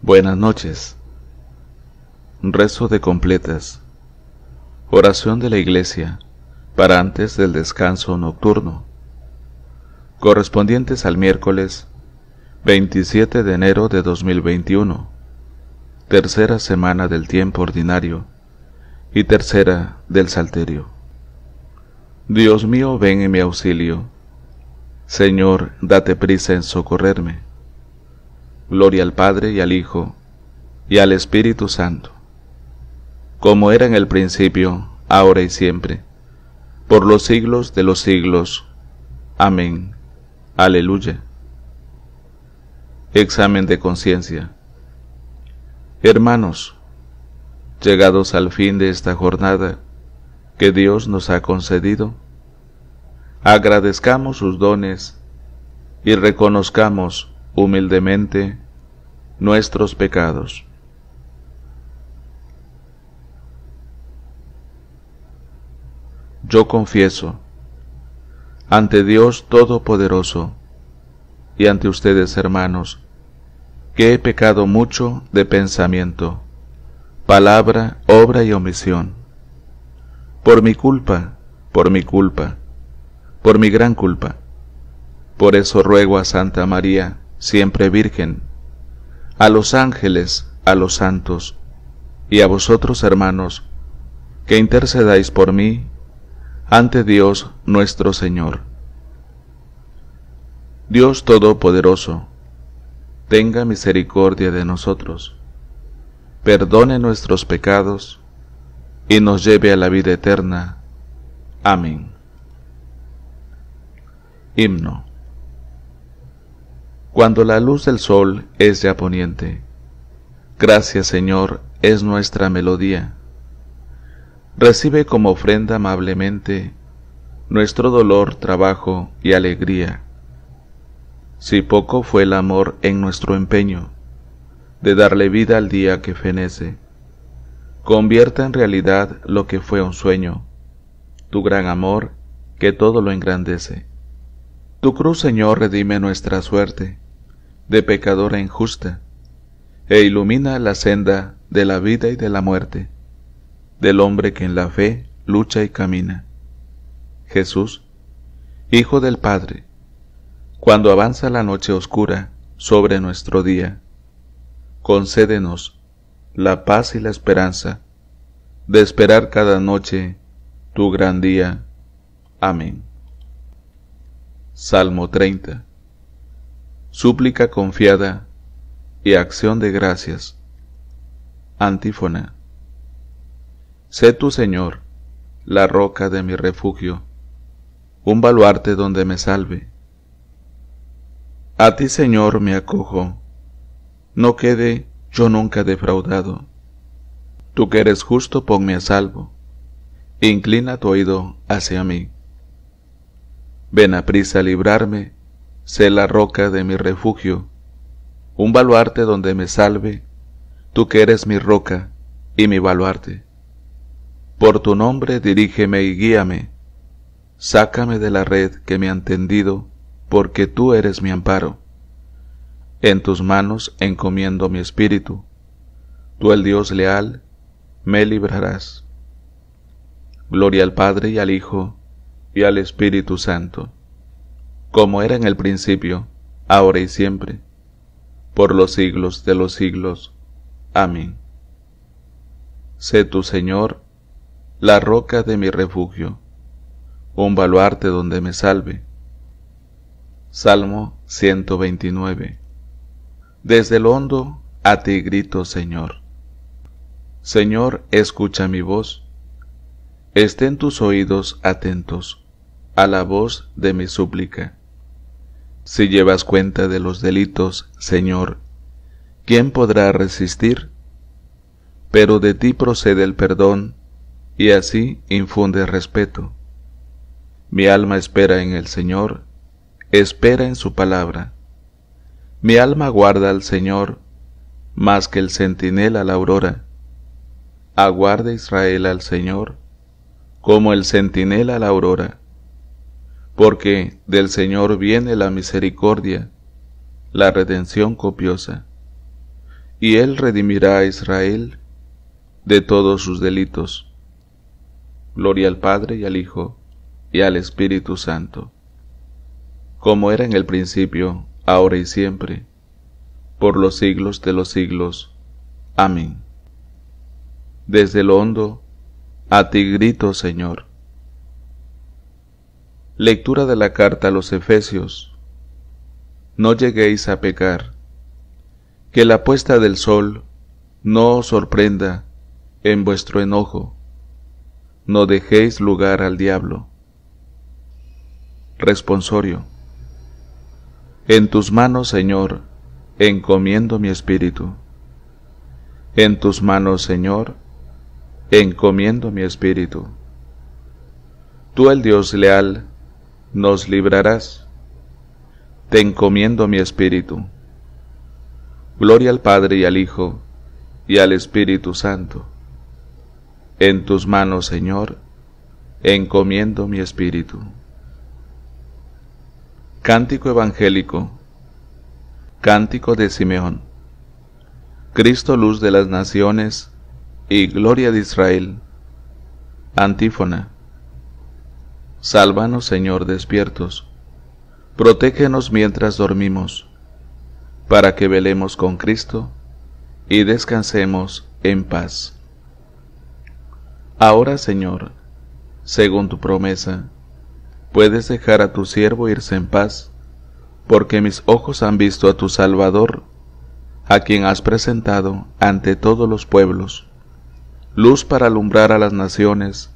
Buenas noches. Rezo de completas. Oración de la Iglesia para antes del descanso nocturno. Correspondientes al miércoles 27 de enero de 2021. Tercera semana del tiempo ordinario y tercera del Salterio. Dios mío, ven en mi auxilio. Señor, date prisa en socorrerme. Gloria al Padre y al Hijo y al Espíritu Santo, como era en el principio, ahora y siempre, por los siglos de los siglos. Amén. Aleluya. Examen de conciencia. Hermanos, llegados al fin de esta jornada que Dios nos ha concedido, agradezcamos sus dones y reconozcamos humildemente nuestros pecados. Yo confieso ante Dios Todopoderoso y ante ustedes hermanos que he pecado mucho de pensamiento, palabra, obra y omisión. Por mi culpa, por mi culpa, por mi gran culpa. Por eso ruego a Santa María, siempre virgen, a los ángeles, a los santos, y a vosotros, hermanos, que intercedáis por mí ante Dios nuestro Señor. Dios Todopoderoso, tenga misericordia de nosotros, perdone nuestros pecados, y nos lleve a la vida eterna. Amén. Himno cuando la luz del sol es ya poniente. Gracias Señor es nuestra melodía. Recibe como ofrenda amablemente nuestro dolor, trabajo y alegría. Si poco fue el amor en nuestro empeño de darle vida al día que fenece, convierta en realidad lo que fue un sueño, tu gran amor que todo lo engrandece. Tu cruz, Señor, redime nuestra suerte de pecadora injusta, e ilumina la senda de la vida y de la muerte, del hombre que en la fe lucha y camina. Jesús, Hijo del Padre, cuando avanza la noche oscura sobre nuestro día, concédenos la paz y la esperanza de esperar cada noche tu gran día. Amén. Salmo 30 súplica confiada y acción de gracias. Antífona. Sé tu Señor, la roca de mi refugio, un baluarte donde me salve. A ti, Señor, me acojo, no quede yo nunca defraudado. Tú que eres justo, ponme a salvo. Inclina tu oído hacia mí. Ven a prisa a librarme sé la roca de mi refugio, un baluarte donde me salve, tú que eres mi roca y mi baluarte. Por tu nombre dirígeme y guíame, sácame de la red que me han tendido, porque tú eres mi amparo. En tus manos encomiendo mi espíritu, tú el Dios leal, me librarás. Gloria al Padre y al Hijo y al Espíritu Santo como era en el principio, ahora y siempre, por los siglos de los siglos. Amén. Sé tu Señor, la roca de mi refugio, un baluarte donde me salve. Salmo 129. Desde el hondo a ti grito, Señor. Señor, escucha mi voz. Estén tus oídos atentos a la voz de mi súplica. Si llevas cuenta de los delitos, Señor, ¿quién podrá resistir? Pero de ti procede el perdón, y así infunde respeto. Mi alma espera en el Señor, espera en su palabra. Mi alma guarda al Señor, más que el centinela la aurora. Aguarda Israel al Señor, como el centinela la aurora porque del Señor viene la misericordia, la redención copiosa, y Él redimirá a Israel de todos sus delitos. Gloria al Padre y al Hijo y al Espíritu Santo, como era en el principio, ahora y siempre, por los siglos de los siglos. Amén. Desde lo hondo, a ti grito, Señor Lectura de la carta a los Efesios. No lleguéis a pecar. Que la puesta del sol no os sorprenda en vuestro enojo. No dejéis lugar al diablo. Responsorio. En tus manos, Señor, encomiendo mi espíritu. En tus manos, Señor, encomiendo mi espíritu. Tú, el Dios leal, nos librarás. Te encomiendo mi espíritu. Gloria al Padre y al Hijo y al Espíritu Santo. En tus manos, Señor, encomiendo mi espíritu. Cántico Evangélico. Cántico de Simeón. Cristo luz de las naciones y gloria de Israel. Antífona. Sálvanos, Señor, despiertos. Protégenos mientras dormimos, para que velemos con Cristo y descansemos en paz. Ahora, Señor, según tu promesa, puedes dejar a tu siervo irse en paz, porque mis ojos han visto a tu Salvador, a quien has presentado ante todos los pueblos, luz para alumbrar a las naciones,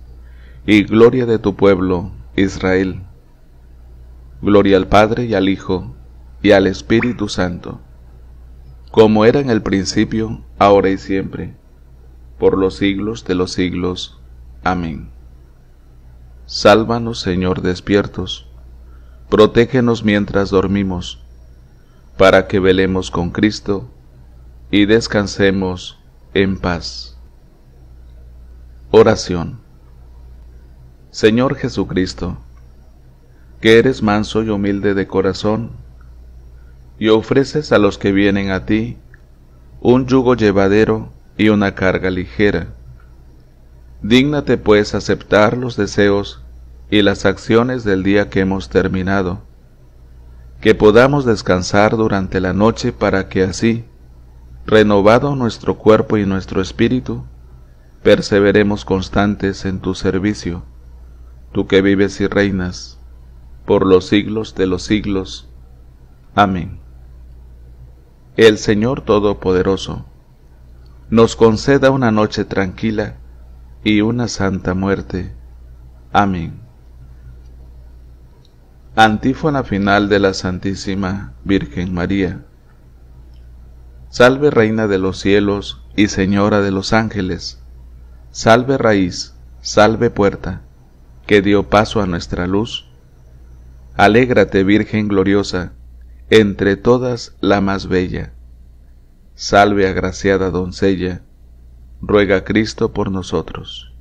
y gloria de tu pueblo, Israel. Gloria al Padre y al Hijo y al Espíritu Santo, como era en el principio, ahora y siempre, por los siglos de los siglos. Amén. Sálvanos, Señor, despiertos, protégenos mientras dormimos, para que velemos con Cristo y descansemos en paz. Oración Señor Jesucristo, que eres manso y humilde de corazón, y ofreces a los que vienen a ti un yugo llevadero y una carga ligera. Dígnate pues aceptar los deseos y las acciones del día que hemos terminado, que podamos descansar durante la noche para que así, renovado nuestro cuerpo y nuestro espíritu, perseveremos constantes en tu servicio tú que vives y reinas por los siglos de los siglos. Amén. El Señor Todopoderoso nos conceda una noche tranquila y una santa muerte. Amén. Antífona final de la Santísima Virgen María. Salve Reina de los cielos y Señora de los ángeles. Salve raíz, salve puerta que dio paso a nuestra luz. Alégrate, Virgen gloriosa, entre todas la más bella. Salve, agraciada doncella, ruega Cristo por nosotros.